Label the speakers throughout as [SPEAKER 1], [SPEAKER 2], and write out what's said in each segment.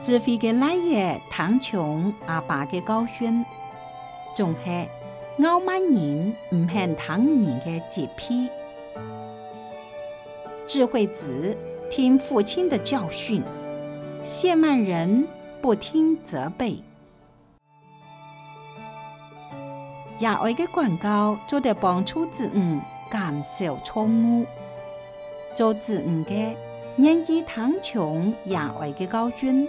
[SPEAKER 1] 智慧嘅赖爷唐琼阿爸嘅高轩，仲系傲慢人唔肯听人嘅洁癖。智慧子听父亲的教训，谢慢人不听责备。亚外嘅广告做得帮初子唔减少错误，做子唔嘅任意唐琼亚外嘅高轩。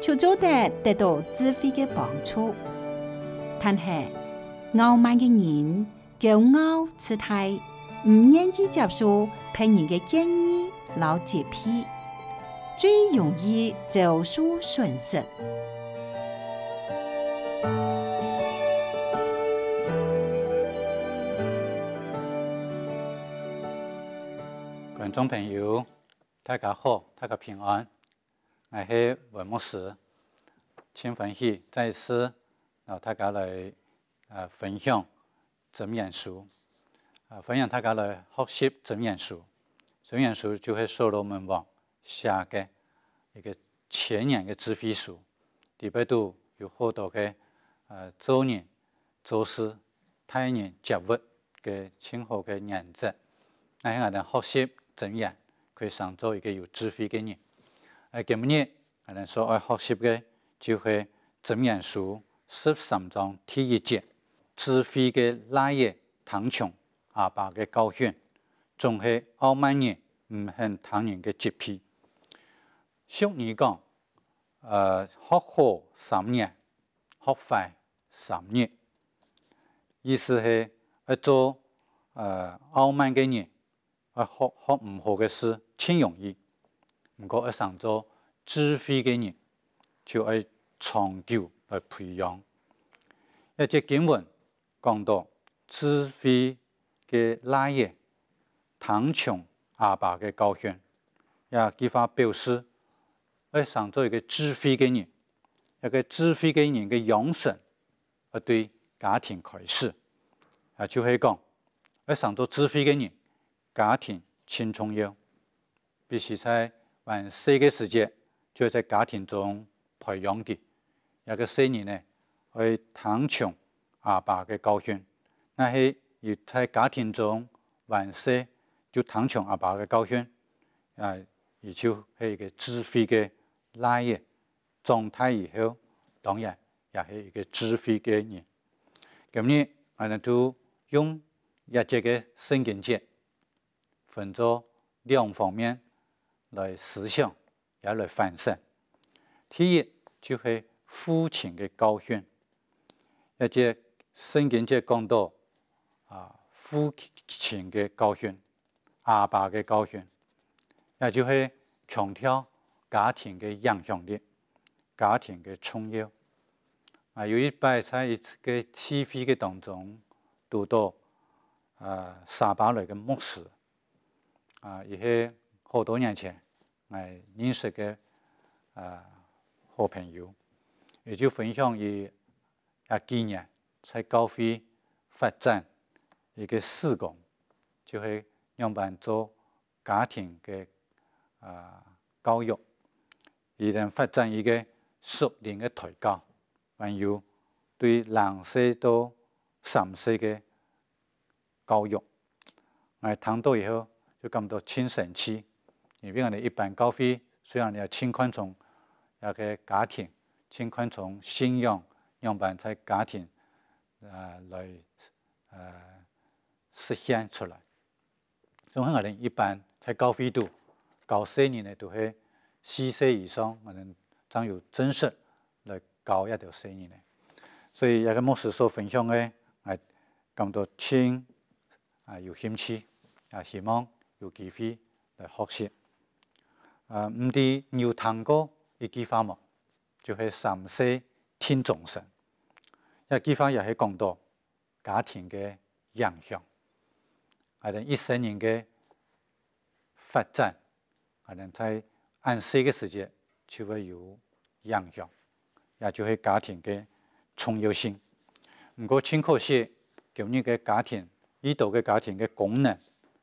[SPEAKER 1] 就做得得到智慧嘅帮助。但系傲慢嘅人，骄傲自大，唔愿意接受别人嘅建议，老洁癖，最容易就输损失。
[SPEAKER 2] 观众朋友，大家好，大家平安。啊！喺文墨时请允许在此，然后大家来啊分享《真言书》，啊，分享大家来学习《真言书》。《真言书》就喺《舍罗门王》写嘅一个前年嘅智慧书，第八度有好多嘅啊，中年、中师、太年、觉物嘅前后嘅原则，啊，喺度学习真言，可以上做一个有智慧嘅人。诶，今日可能所哎，学习嘅就系《增养书》十三章第一节，智慧嘅懒惰、贪穷、阿爸嘅教训，仲系傲慢人，唔肯他人嘅洁癖。俗语讲，呃，学好三年，学坏三年，意思系，一做呃傲慢嘅人，啊，学学唔好嘅事，轻容易。唔过一上做智慧嘅人，就係长久来培养。一隻经文讲到智慧嘅拉耶唐琼阿爸嘅教訓，也幾快表示：，要上做一个智慧嘅人，一个智慧嘅人嘅养成，啊对家庭开始。啊，就系讲要上做智慧嘅人，家庭輕重要，必须在。按细个时节，就在家庭中培养的；一个少年呢，会听从阿爸嘅教训。那是在家庭中玩耍，就听从阿爸嘅教训。啊，也就系一个智慧嘅来嘅状态。以后当然，也是一个智慧嘅人。咁呢，我们就用一节嘅圣经节分作两方面。来思想，也来反省。第一就是父亲的教训，而且圣经即讲到啊，父亲的教训，阿爸的教训，也就是强调家庭的影响力，家庭的重要啊。有一摆在一次嘅起飞嘅当中，读到啊，三巴来嘅牧师啊，也是。好多年前，我认识个好朋友，也就分享伊啊经验，在高飞发展一个施工，就是用板做家庭的啊教育，伊能发展一个熟练的抬教，还有对蓝色到深色的教育，我谈到以后就感到青少年。你比讲你一般高飞，虽然你要轻昆虫，也去家庭，轻昆虫新样样板才家庭，啊，来呃实现出来。总很可能一般在高飞度、高升力呢，都是四岁以上可能装有增升来高一条升力呢。所以也个牧师所分享的，啊，感到轻啊，有兴趣啊，希望有机会来学习。啊，唔止牛糖哥一句话嘛，就係三世天众生，而家化又係讲到家庭嘅影響，可能一生人嘅发展，可能在按世嘅时间就会有影響，也就係家庭嘅重要性。唔过，真可惜，今日嘅家庭，伊代嘅家庭嘅功能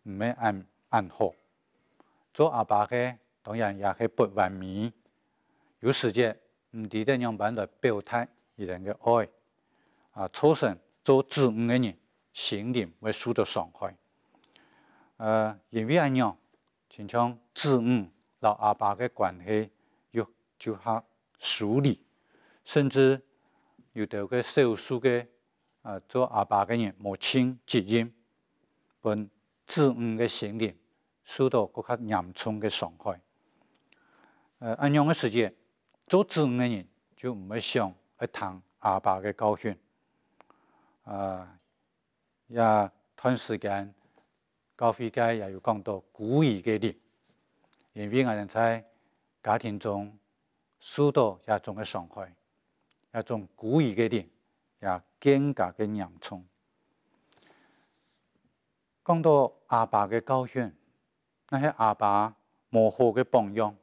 [SPEAKER 2] 唔係按按好，做阿爸嘅。同样也系不完美。有时间唔提得两班来表态，伊人嘅爱啊，畜生做子女嘅人，心灵会受到伤害。呃，因为系咁，亲像子女老阿爸嘅关系，又就较疏离，甚至有得个手术嘅啊，做阿爸嘅人，母亲责任，本子女嘅心灵受到更加严重嘅伤害。呃，安阳的世界，做主的人就唔会想去谈阿爸嘅教训，呃，也短时间教会家也有讲到故意嘅力，因为阿人在家庭中受到也种嘅伤害，也种故意嘅力，也更加嘅严葱。讲到阿爸嘅教训，那些阿爸模糊嘅榜样。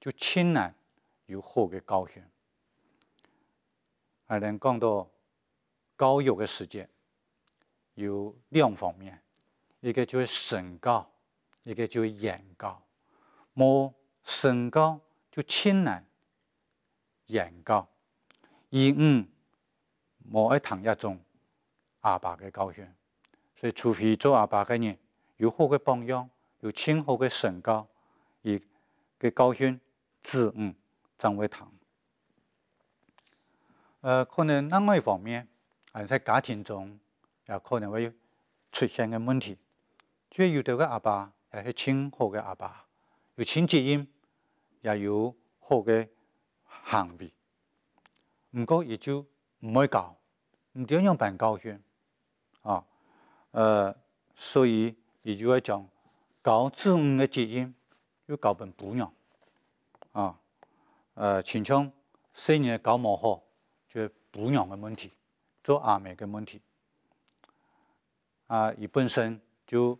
[SPEAKER 2] 就青奶有好个高血，还能讲到高油个时间，有两方面，一个就是身高，一个就是眼高。某身高就青奶，眼高，嗯，某一堂一种阿爸的高血，所以除非做阿爸的呢，有好个榜样，有亲好的身高，以个高血。子女长辈堂，呃，可能另外一方面，啊，在家庭中也可能会出现个问题。即有的个阿爸，也是亲好嘅阿爸，有亲基因，也有好嘅行为。唔过，也就唔会教，唔点样办教训，啊，呃，所以，也就会讲，教子女嘅基因，又教本培养。啊，呃，请从新年搞幕后，就补养的问题，做阿妹的问题。啊，伊本身就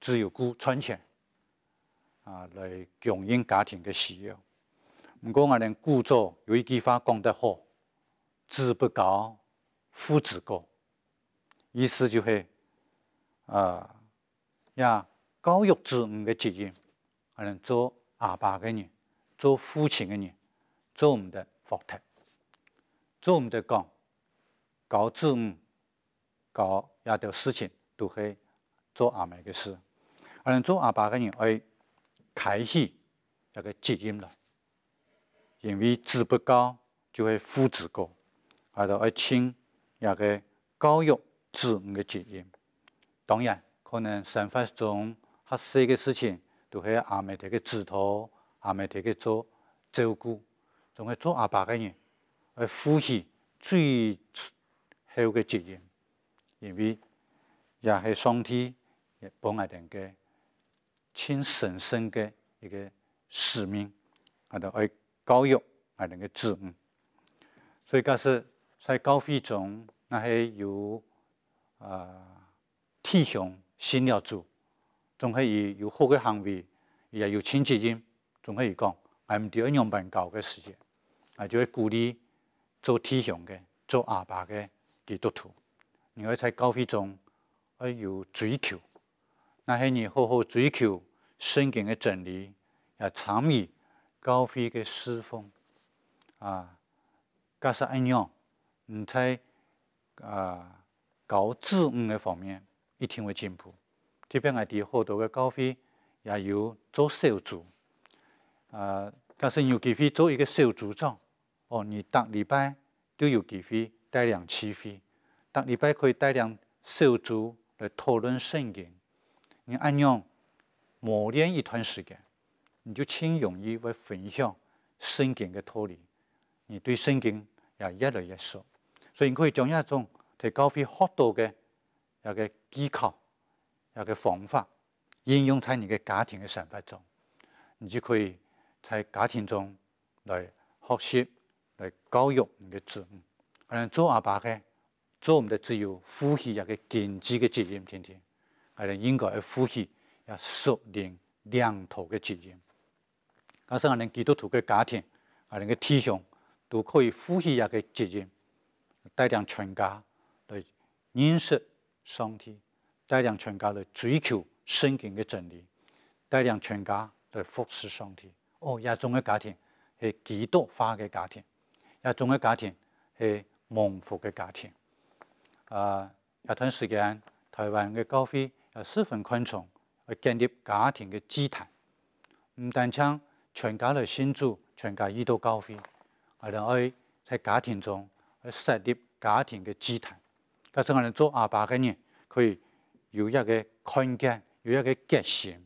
[SPEAKER 2] 只有顾赚钱，啊，来供应家庭的需要。不过阿连顾做有一句话讲得好：“子不教，父之过”，意思就是，啊、呃，呀，教育子女的责任，阿连做阿爸的人。做父亲的人，做我们的福特，做我们的讲，搞子女，搞亚条事情，都会做阿妹的事。而做阿爸的人，会开始那个基因了，因为子不高，就会父子高，阿条阿亲亚个教育子女的基因。当然，可能生活中合适的事情，都会阿妹这个指头。阿妹陀去做照顾，总要做阿爸个人，而呼吸最后的责任，因为也是上天颁予两个亲神圣的一个使命，阿得来教育两个子，所以假是，在高飞中，那些有啊体雄信了主，总系以有好的行为，也有亲基因。总可以讲，我们对信仰高的世界，啊，就会鼓励做弟兄的、做阿爸的基督徒。另外，在教会中要有追求，那些你好好追求圣经的真理，也参与教会的侍奉，啊，加上一样，你在啊搞自我个方面一定会进步。特别，我哋好多个教会也有做小组。呃，但是有机会做一个小组长哦，你当礼拜都有机会带领聚会，当礼拜可以带领小组来讨论圣经。你按样磨练一段时间，你就轻容易会分享圣经的脱离，你对圣经也越来越熟，所以你可以将一种提高会常多的一个技巧、一个方法应用在你的家庭的生活中，你就可以。在家庭中来学习、来教育你的子女，而能做阿爸的，做我们的自由呼吸一个根基嘅责任，天天，我能应该要呼吸也熟练、两头嘅责任。加上我能基督徒嘅家庭，我能嘅弟兄都可以呼吸一个责任，带领全家来认识上帝，带领全家来追求圣经嘅真理，带领全家来服侍上帝。哦，又种嘅家庭係基多化嘅家庭，又种嘅家庭係蒙福嘅家庭。啊，有段时间台湾嘅高飞又十分看重去建立家庭嘅祭坛，唔但請全家嚟庆主，全家依度高飞，我哋以喺家庭中去设立家庭嘅祭坛。但上我哋做阿爸嘅人，可以有一个空间，有一个界限，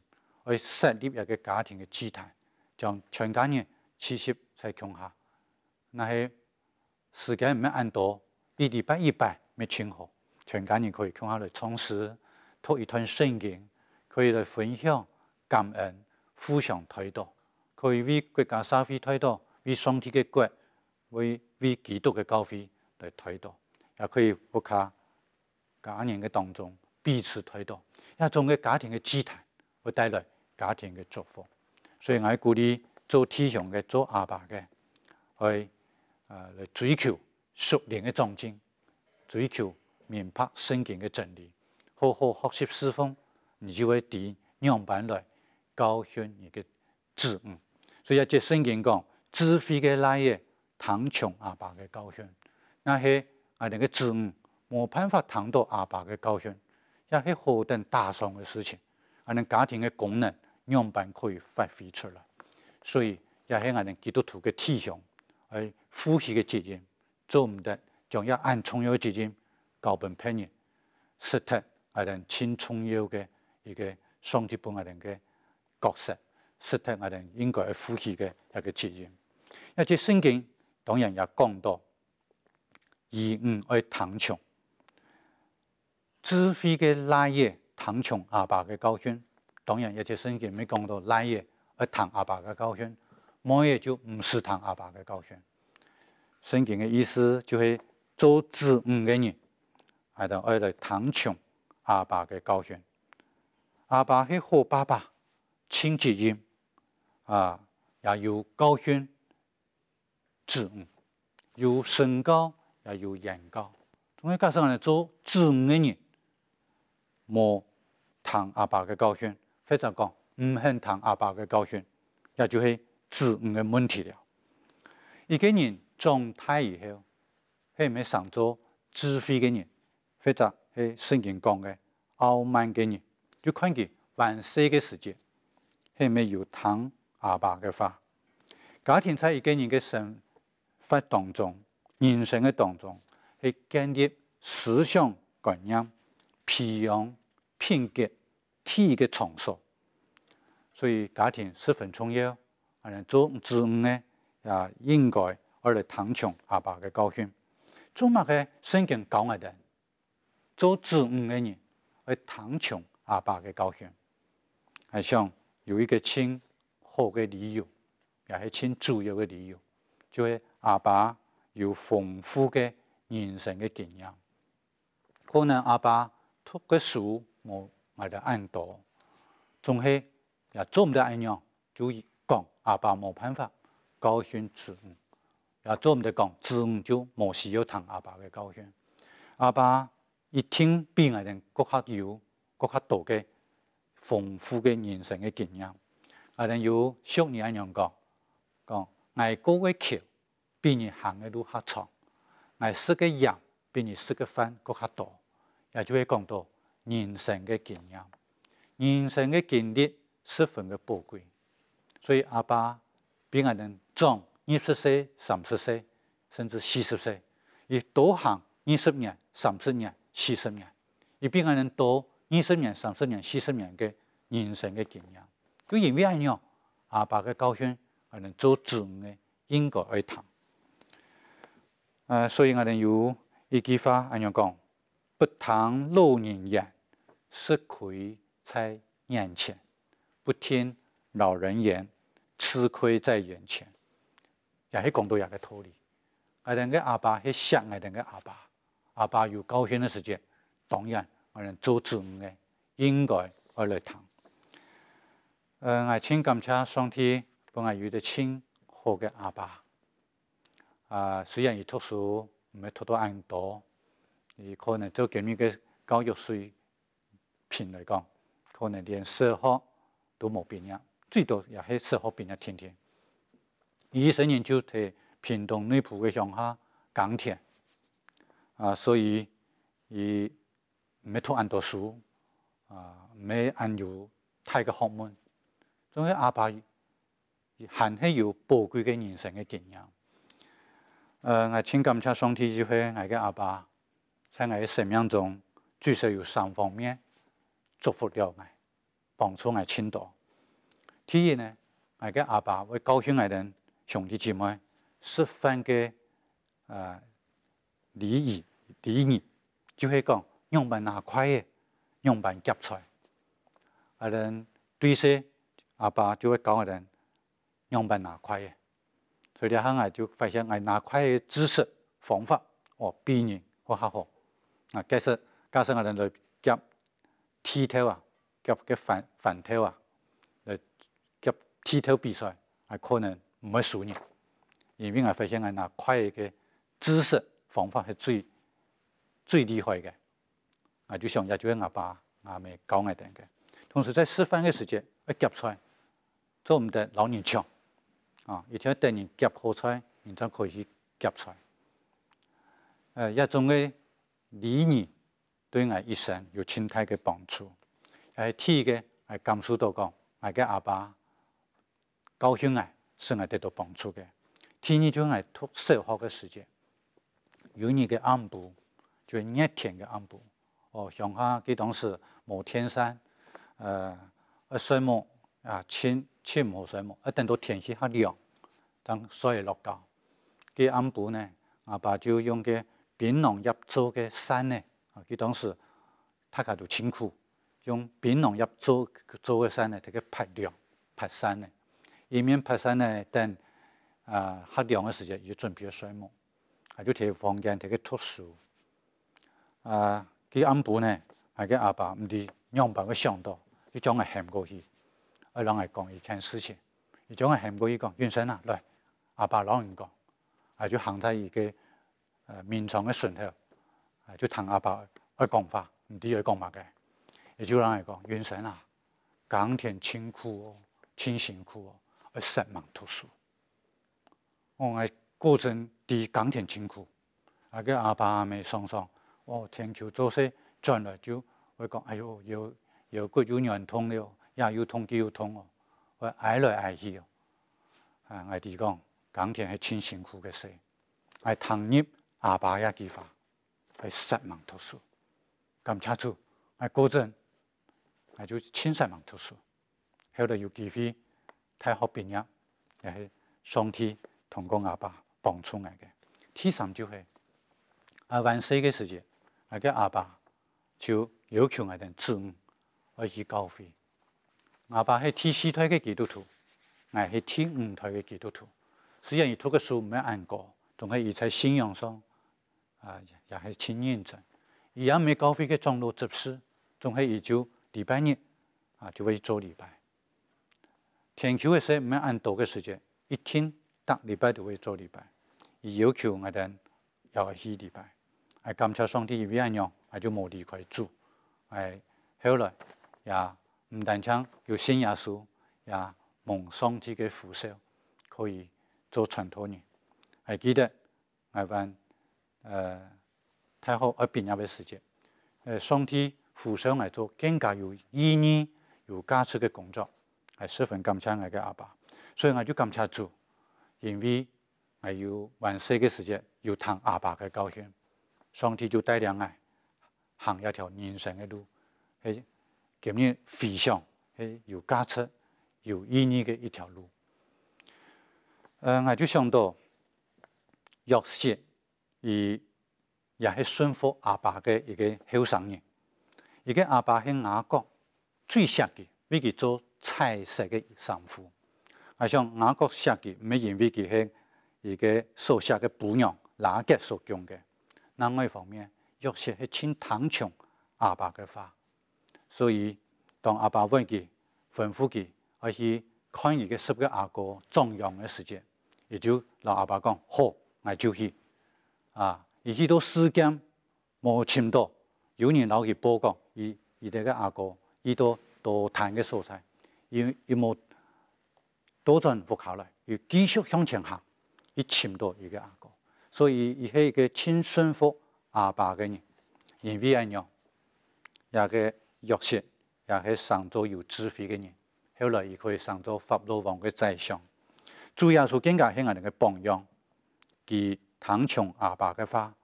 [SPEAKER 2] 去设立一个家庭嘅祭坛。将全家人七十在穷下，那些时间唔要按多，一礼拜一百没穿好，全家人可以穷下来充实，托一段圣经可以来分享感恩，互相推导，可以为国家社会推导，为上帝的国，为为基督的教会来推导，也可以不卡家人的当中彼此推导，也从嘅家庭的姿态会带来家庭的祝福。所以我要鼓励做弟兄嘅、做阿爸嘅，去诶嚟追求熟练嘅壮进，追求明白圣经嘅真理，好好学习诗风，你就会在样板来教训你嘅子女。所以要借圣经讲，智慧嘅来也谈穷阿爸嘅教训，那是啊那个子女冇办法谈到阿爸嘅教训，也系何等大伤嘅事情，啊，那家庭嘅功能。样板可以发挥出来，所以也系我哋基督徒嘅理想，诶，呼妻嘅责任做唔得，将要按重要嘅责任教俾配人，适当我哋轻重要嘅一个双职本我哋嘅角色，适当我哋应该系夫妻嘅一个责任。一为圣经当然也讲到，义无爱堂穷，智慧嘅拉爷堂穷阿爸嘅教训。当然，一些圣经没讲到来耶来谈阿爸嘅高轩，末耶就唔是谈阿爸嘅高轩。圣经嘅意思就是做子女嘅人，喺度爱嚟谈穷阿爸嘅高轩。阿爸系好爸爸，亲姐姐，啊，也有高轩，子女有身高，也有眼高。总归讲实呢？嚟做子女嘅人，没谈阿爸嘅高轩。或者讲唔肯聽阿爸嘅教训，也就系自唔嘅问题了。一个人长大以后，系咪上做智慧嘅人？或者系圣经讲嘅、傲慢嘅人？就看佢反思嘅时节，系咪要聽阿爸嘅话？家庭在一个人嘅生活当中、人生嘅当中系建立思想观念、培养品格。体一个场所，所以家庭十分重要。啊，做子女呢，啊，应该而来听从阿爸的教训。做乜个，身经教我哋，做子女嘅人来听从阿爸嘅教训。系想有一个亲好嘅理由，也是亲主要嘅理由，就是阿爸有丰富嘅人生嘅经验。可能阿爸读嘅书，我。我的按道，总是也做唔得安样，就一讲阿爸冇办法，教训子女；也做唔得讲子女就冇需要听阿爸嘅教训。阿爸一听，比我能更加有更加多嘅丰富嘅人生嘅经验。阿能有少年阿娘讲讲，挨国个桥，比你行嘅路还长；挨食个羊比你食嘅饭更加多，也就会讲到。人生的经验，人生的经历十分的宝贵，所以阿爸比我们长二十岁、三十岁，甚至四十岁，亦多行二十年、三十年、四十年，亦比我们多二十年、三十年、四十年的人生的经验，就因为这样，阿爸嘅教训我们做子女应该而谈。呃，所以我们有一句话，安样讲：不谈老年人。吃亏在眼前，不听老人言，吃亏在眼前。也是讲到一个道理：，两个阿爸是相爱的两个阿爸。阿爸有高兴的时间，当然我们做子的应该而来谈。呃，我请感谢上天，本我有得请好的阿爸。啊，虽然伊读书没读到安多，伊可能做给你个教育虽。品来讲，可能连四号都冇变样，最多也系四号变样天天。医生研究在屏东内部嘅乡下港田，啊，所以伊没读安多书，啊，没安有太个学问，总系阿爸含系有宝贵嘅人生嘅经验。呃，我请感谢上天机会，我嘅阿爸在我嘅生命中最少有三方面。祝福了嘛，帮助来倾倒。第一呢，我个阿爸会教训阿人兄弟姐妹，示范个呃礼仪礼仪，就是讲样板拿块的样板夹出来，阿人对视阿爸就会教阿人样板拿块的。所以，阿行阿就发现阿拿块的知识方法哦，比然哦还好。啊，解释解释阿人来夹。踢头啊，夹佢反反头啊，呃，夹踢头比赛，係可能冇输人。因为我发现係拿快个姿势方法是最最厉害的，我就想，也就係阿爸阿妹教我哋嘅。同时在示范的时间，要夹出，做唔得老人抢啊，而且等你夹好出，你才可以去夹出。呃，一种的理念。对我一生有清泰嘅帮助。哎，第一个，哎，江苏都讲，俺个阿爸高兴我，是我得到帮助嘅。第二就系读小学嘅时间，有你嘅暗部，就是、热天嘅暗部。哦，上下佮当时无天山，呃，呃，水母啊，清清无水母，啊，等到天气较凉，等水落到，佮暗部呢，阿爸就用个槟榔叶做嘅伞呢。佢当时，大家都辛苦，用槟榔叶做做个山呢，这个拍凉、拍山呢，以免拍山呢等啊黑凉的时间就准备个睡梦，也就提房间这个脱书，啊，佢暗部呢，系佮阿爸唔知两爸个想到，伊将个喊过去，啊让系讲一件事情，伊将个喊过去讲，先生啊，来，阿爸老人讲，啊就行在一个呃面床的顺头。就谈阿爸个讲法，唔第二讲物嘅。也就啷个讲。人神啊，钢田辛苦哦，清辛苦哦，而失望读书。我个过程伫钢田辛苦，啊个阿爸阿妹双双哦，天桥做些转来就，会讲哎呦，有有骨有软痛了，也有痛，肌有痛哦，我挨来挨去哦。啊，我地讲钢田系清辛苦嘅事，系谈业阿爸也句话。我食芒读书，咁吃咗，我果阵，我就亲食芒读书，后嚟有机会，大好毕业，也是上天通过阿爸帮出我的。天三就是阿万岁的时节，那个阿爸就要求阿啲子女去高飞。阿爸是第四代的基督徒，我是第五代的基督徒，虽然你读嘅书没系咁高，但系伊在信仰上。啊，也係清明節，一樣未搞飛嘅莊老執事，仲係一就禮拜日，啊就會做禮拜。天橋嘅時唔要按多嘅時間，一天搭禮拜就會做禮拜。要求我哋要去禮拜，我感謝上帝嘅平安樣，我就冇離開住。唉，後來也唔但請有新耶書，也蒙上帝嘅扶手，可以做長道人。还记得我番。呃，太后而毕业个时间，呃，双天互相来做更加有意义、有价值的工作，系十分感谢我嘅阿爸，所以我就感谢主，因为我要完成嘅时间，有听阿爸嘅教训，双天就带领我行一条人生嘅路，系给你飞翔，系有价值、有意义嘅一条路。呃，我就想到，学习。伊也是顺服阿爸嘅一个后生人，一个阿爸喺外国最想嘅，为佢做彩色嘅神父。啊，像外国想嘅，唔系认为佢系一个属下嘅仆娘，哪个所讲嘅？另外一方面，若是去听唐琼阿爸嘅话，所以当阿爸问佢吩咐佢，还是看一个十个阿哥壮阳嘅时间，也就老阿爸讲好，我就去。啊！伊许多时间无深度，有人老去报告伊。伊这个阿哥，伊都多谈个素材，伊伊无多转不考来，伊继续向前行，伊深度伊个阿哥。所以伊是一个亲孙父阿爸个人，贤惠阿娘，也个学习，也系上座有智慧嘅人。后来伊可以上座法老王嘅宰相，主要属更加向阿个榜样，佢。唐琼阿爸嘅话，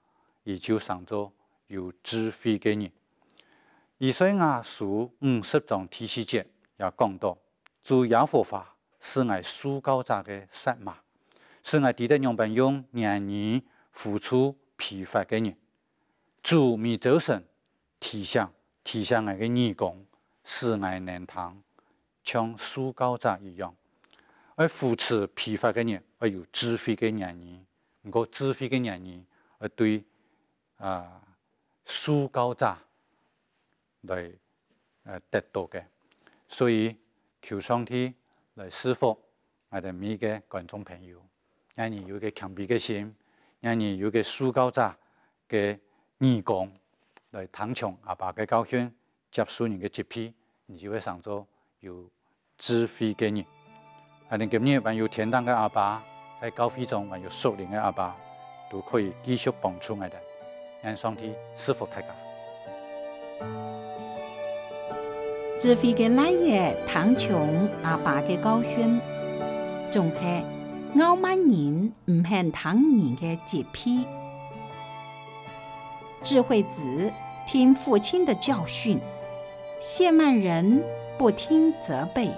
[SPEAKER 2] 也就上座有智慧嘅人。以前阿书五十章第四节也讲到，做业火法是爱书高赞嘅杀马，是爱地得娘本用让人付出批发嘅人，做米陀神，提香提香爱嘅义工，是爱念堂，像书高赞一样，而扶持批发嘅人，而又智慧嘅人。我智慧嘅人呢，係对啊，書高渣嚟得到嘅，所以求上天嚟示福我哋每个观众朋友，让你有个强逼嘅心，让你有个書高渣嘅义工嚟弹唱阿爸嘅教训，接受人嘅接批，你就会上做有智慧嘅人，喺你今日還有天堂嘅阿爸。在高飞中还有树林的阿爸都可以继续蹦出来的，让上帝是否太下。
[SPEAKER 1] 智慧的老爷唐琼阿爸的高轩，仲系傲慢人唔恨唐人的洁癖。智慧子听父亲的教训，谢曼人不听责备。